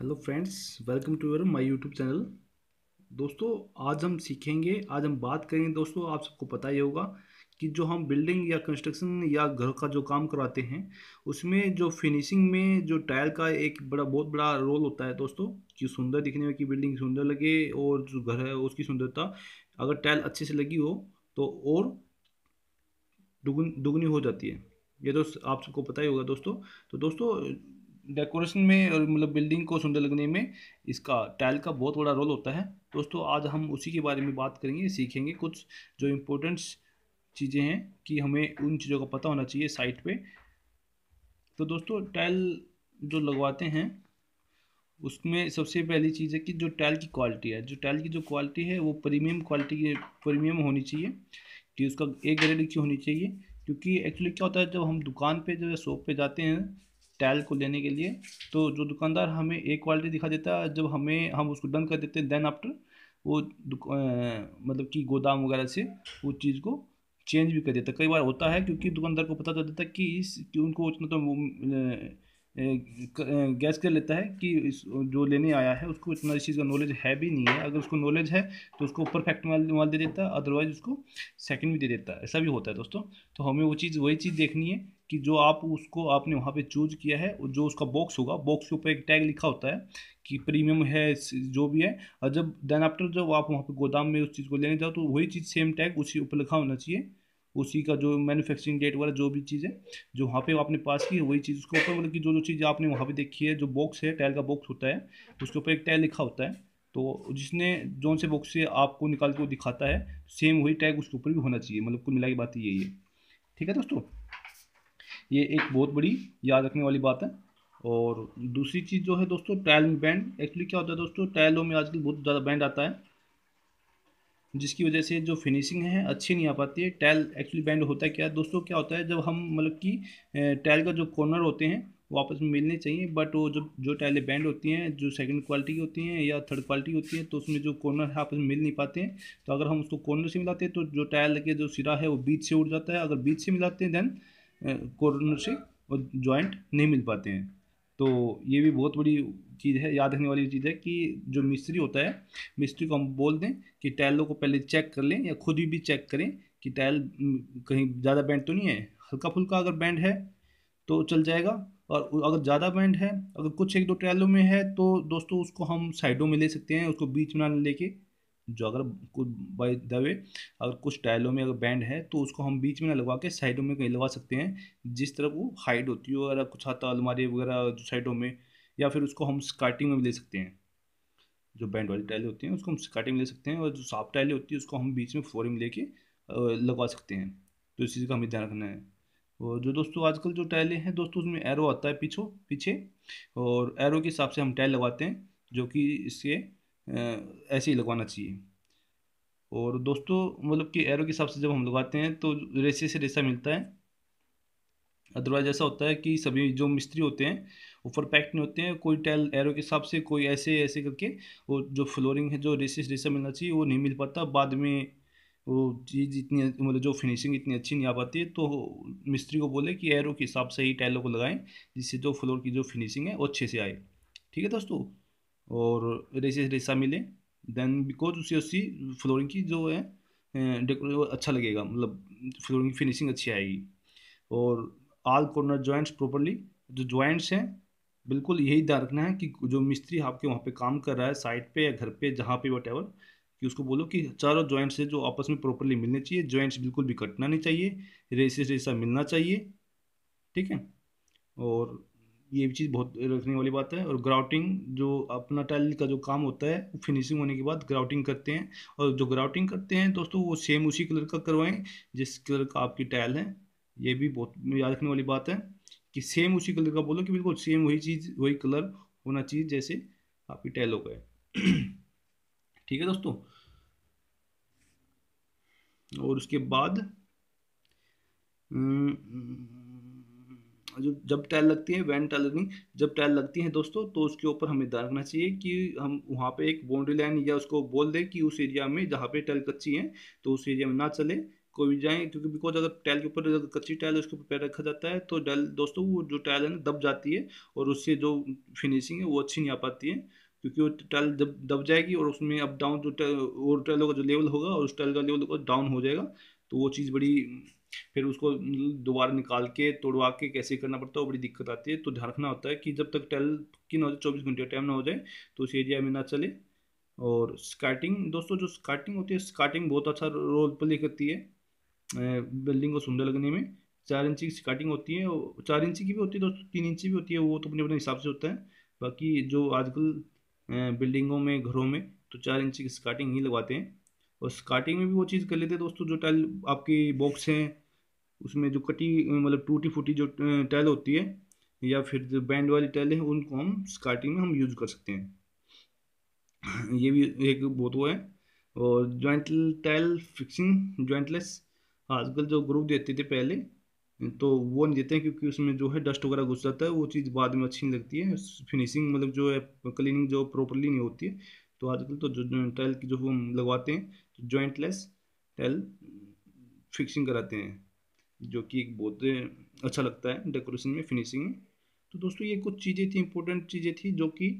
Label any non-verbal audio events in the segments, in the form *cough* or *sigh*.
hello friends welcome to your my YouTube channel दोस्तों आज हम सीखेंगे आज हम बात करेंगे दोस्तों आप सबको पता ही होगा कि जो हम बिल्डिंग या कंस्ट्रक्शन या घर का जो काम करवाते हैं उसमें जो फिनिशिंग में जो टाइल का एक बड़ा बहुत बड़ा रोल होता है दोस्तों कि सुंदर दिखने में कि बिल्डिंग सुंदर लगे और जो घर है उसकी सुंदरता अगर टाइल अच्छे से लगी हो तो और दुगुन दुगनी हो जाती है ये तो आप सबको पता ही होगा दोस्तों तो दोस्तों डेकोरेशन में और मतलब बिल्डिंग को सुंदर लगने में इसका टाइल का बहुत बड़ा रोल होता है दोस्तों आज हम उसी के बारे में बात करेंगे सीखेंगे कुछ जो इम्पोर्टेंट्स चीज़ें हैं कि हमें उन चीज़ों का पता होना चाहिए साइट पे तो दोस्तों टाइल जो लगवाते हैं उसमें सबसे पहली चीज़ है कि जो टाइल की क्वालिटी है जो टाइल की जो क्वालिटी है वो प्रीमियम क्वालिटी की प्रीमियम होनी चाहिए कि उसका एक ग्रेड की होनी चाहिए क्योंकि एक्चुअली क्या होता है जब हम दुकान पे जो है शॉप पे जाते हैं टैल को लेने के लिए तो जो दुकानदार हमें एक क्वालिटी दिखा देता है जब हमें हम उसको डन कर देते हैं देन आफ्टर वो मतलब कि गोदाम वगैरह से वो चीज़ को चेंज भी कर देता कई बार होता है क्योंकि दुकानदार को पता चल जाता है कि इस कि उनको उतना तो गैस कर लेता है कि इस जो लेने आया है उसको इतना इस चीज़ का नॉलेज है भी नहीं है अगर उसको नॉलेज है तो उसको परफेक्ट माल माल दे देता है अदरवाइज उसको सेकंड भी दे देता है ऐसा भी होता है दोस्तों तो हमें वो चीज़ वही चीज़ देखनी है कि जो आप उसको आपने वहाँ पे चूज किया है और जो उसका बॉक्स होगा बॉक्स के ऊपर एक टैग लिखा होता है कि प्रीमियम है जो भी है और जब देन आफ्टर जब आप वहाँ पर गोदाम में उस चीज़ को लेने जाओ तो वही चीज़ सेम टैग उसी ऊपर लिखा होना चाहिए उसी का जो मैन्युफैक्चरिंग डेट वगैरह जो भी चीज़ें जो वहाँ पे आपने पास की है वही चीज़ उसके ऊपर मतलब कि जो जो चीज़ आपने वहाँ पे देखी है जो बॉक्स है टाइल का बॉक्स होता है उसके ऊपर एक टाइल लिखा होता है तो जिसने जौन से बॉक्स से आपको निकाल के वो दिखाता है सेम वही टैग उसके ऊपर भी होना चाहिए मतलब कुल मिला के बात यही है ठीक है दोस्तों ये एक बहुत बड़ी याद रखने वाली बात है और दूसरी चीज़ जो है दोस्तों टाइल में बैंड एक्चुअली क्या होता है दोस्तों टाइलों में आजकल बहुत ज़्यादा बैंड आता है जिसकी वजह से जो फिनिशिंग है अच्छी नहीं आ पाती है टैल एक्चुअली बैंड होता है क्या दोस्तों क्या होता है जब हम मतलब कि टैल का जो कॉर्नर होते हैं वो आपस में मिलने चाहिए बट वो जब जो टाइलें बैंड होती हैं जो सेकंड क्वालिटी की होती हैं या थर्ड क्वालिटी होती है तो उसमें जो कॉर्नर है आपस में मिल नहीं पाते हैं तो अगर हम उसको कॉर्नर से मिलाते हैं तो जो टैल के जो सिरा है वो बीच से उड़ जाता है अगर बीच से मिलाते हैं देन कॉर्नर से वो ज्वाइंट नहीं मिल पाते हैं तो ये भी बहुत बड़ी चीज़ है याद रखने वाली चीज़ है कि जो मिस्त्री होता है मिस्त्री को हम बोल दें कि टैलों को पहले चेक कर लें या खुद भी चेक करें कि टाइल कहीं ज़्यादा बैंड तो नहीं है हल्का फुल्का अगर बैंड है तो चल जाएगा और अगर ज़्यादा बैंड है अगर कुछ एक दो टैलों में है तो दोस्तों उसको हम साइडों में ले सकते हैं उसको बीच में ना लेके जो अगर कुछ बाई द वे अगर कुछ टाइलों में अगर बैंड है तो उसको हम बीच में ना लगवा के साइडों में कहीं लगवा सकते हैं जिस तरह वो हाइट होती हो अगर कुछ आता अलमारी वगैरह जो साइडों में या फिर उसको हम स्कर्टिंग में भी ले सकते हैं जो बैंड वाली टाइलें होती हैं उसको हम स्कर्टिंग में ले सकते हैं और जो साफ टाइलें होती है उसको हम बीच में फोरिंग में लेके लगवा सकते हैं तो इस चीज़ का हमें ध्यान रखना है और जो दोस्तों आजकल जो टाइलें हैं दोस्तों उसमें एरो आता है पीछो पीछे और एरो के हिसाब से हम टाइल लगाते हैं जो कि इसके ऐसे ही लगवाना चाहिए और दोस्तों मतलब कि एरो के हिसाब से जब हम लगाते हैं तो रेसे से रेसा मिलता है अदरवाइज ऐसा होता है कि सभी जो मिस्त्री होते हैं ऊपर परफेक्ट नहीं होते हैं कोई टैल एरो के हिसाब से कोई ऐसे ऐसे करके वो जो फ्लोरिंग है जो रेसे से रेसा मिलना चाहिए वो नहीं मिल पाता बाद में वो चीज़ इतनी मतलब जो फिनिशिंग इतनी अच्छी नहीं आ पाती है तो मिस्त्री को बोले कि एरो के हिसाब से ही टैलों को लगाएं जिससे जो फ्लोर की जो फिनिशिंग है वो अच्छे से आए ठीक है दोस्तों और रेसे रेसा मिले देन बिकॉज उसे उसी फ्लोरिंग की जो है डेकोरेट अच्छा लगेगा मतलब फ्लोरिंग की फिनिशिंग अच्छी आएगी और आल कॉर्नर जॉइंट्स प्रॉपरली जो जॉइंट्स हैं बिल्कुल यही ध्यान रखना है कि जो मिस्त्री आपके वहाँ पे काम कर रहा है साइड पे या घर पे जहाँ पे वट कि उसको बोलो कि चारों जॉइंट्स है जो आपस में प्रॉपरली मिलने चाहिए जॉइंट्स बिल्कुल भी कटना नहीं चाहिए रेसे रेसा मिलना चाहिए ठीक है और ये भी चीज़ बहुत रखने वाली बात है और ग्राउटिंग जो अपना टाइल का जो काम होता है फिनिशिंग होने के बाद ग्राउटिंग करते हैं और जो ग्राउटिंग करते हैं दोस्तों वो सेम उसी कलर का करवाएं जिस कलर का आपकी टाइल है ये भी बहुत याद रखने वाली बात है कि सेम उसी कलर का बोलो कि बिल्कुल सेम वही चीज़ वही कलर होना चाहिए जैसे आपकी टाइल हो गए ठीक है दोस्तों और उसके बाद न, हम्म, न, जो जब टैल लगती है वैन टैलरिंग जब टैल लगती है दोस्तों तो उसके ऊपर हमें ध्यान रखना चाहिए कि हम वहाँ पे एक बाउंड्री लाइन या उसको बोल दें कि उस एरिया में जहाँ पे टैल कच्ची है तो उस एरिया में ना चले कोई भी जाए क्योंकि बिकॉज अगर टाइल के ऊपर अगर कच्ची टाइल उसके ऊपर पैर रखा जाता है तो डायल दोस्तों वो जो टाइल है ना दब जाती है और उससे जो फिनिशिंग है वो अच्छी नहीं आ पाती है क्योंकि वो टाइल दब दब जाएगी और उसमें अप डाउन जो और टाइलों का जो लेवल होगा और उस टाइल का लेवल डाउन हो जाएगा तो वो चीज़ बड़ी फिर उसको दोबारा निकाल के तोड़वा के कैसे करना पड़ता है बड़ी दिक्कत आती है तो ध्यान रखना होता है कि जब तक टेल की ना हो जाए चौबीस घंटे टाइम ना हो जाए तो उस एरिया में ना चले और स्काटिंग दोस्तों जो स्काटिंग होती है स्काटिंग बहुत अच्छा रोल प्ले करती है बिल्डिंग को सुंदर लगने में चार इंची की स्काटिंग होती है और चार इंची की भी होती है दोस्तों तीन इंची भी होती है वो तो अपने अपने हिसाब से होता है बाकी जो आजकल बिल्डिंगों में घरों में तो चार इंची की स्काटिंग ही लगवाते हैं और स्कार्टिंग में भी वो चीज़ कर लेते हैं दोस्तों जो टाइल आपकी बॉक्स हैं उसमें जो कटी मतलब टूटी फूटी जो टाइल होती है या फिर जो बैंड वाली टाइल है उनको हम स्कार्टिंग में हम यूज कर सकते हैं *clears throat* ये भी एक बहुत वो है और जॉइंट टाइल फिक्सिंग जॉइंटलेस आजकल जो ग्रुप देते थे पहले तो वो नहीं देते हैं क्योंकि उसमें जो है डस्ट वगैरह घुस जाता है वो चीज़ बाद में अच्छी नहीं लगती है फिनिशिंग मतलब जो है क्लीनिंग जो प्रॉपरली नहीं होती है तो आजकल तो जो टाइल की जो हम लगवाते हैं जॉइंटलेस टेल फिक्सिंग कराते हैं जो कि एक बहुत अच्छा लगता है डेकोरेशन में फिनिशिंग में तो दोस्तों ये कुछ चीज़ें थी इंपॉर्टेंट चीज़ें थी जो कि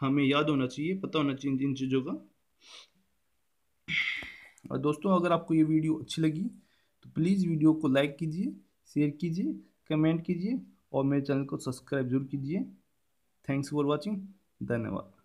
हमें याद होना चाहिए पता होना चाहिए इन चीज़ों का और दोस्तों अगर आपको ये वीडियो अच्छी लगी तो प्लीज़ वीडियो को लाइक कीजिए शेयर कीजिए कमेंट कीजिए और मेरे चैनल को सब्सक्राइब जरूर कीजिए थैंक्स फॉर वॉचिंग धन्यवाद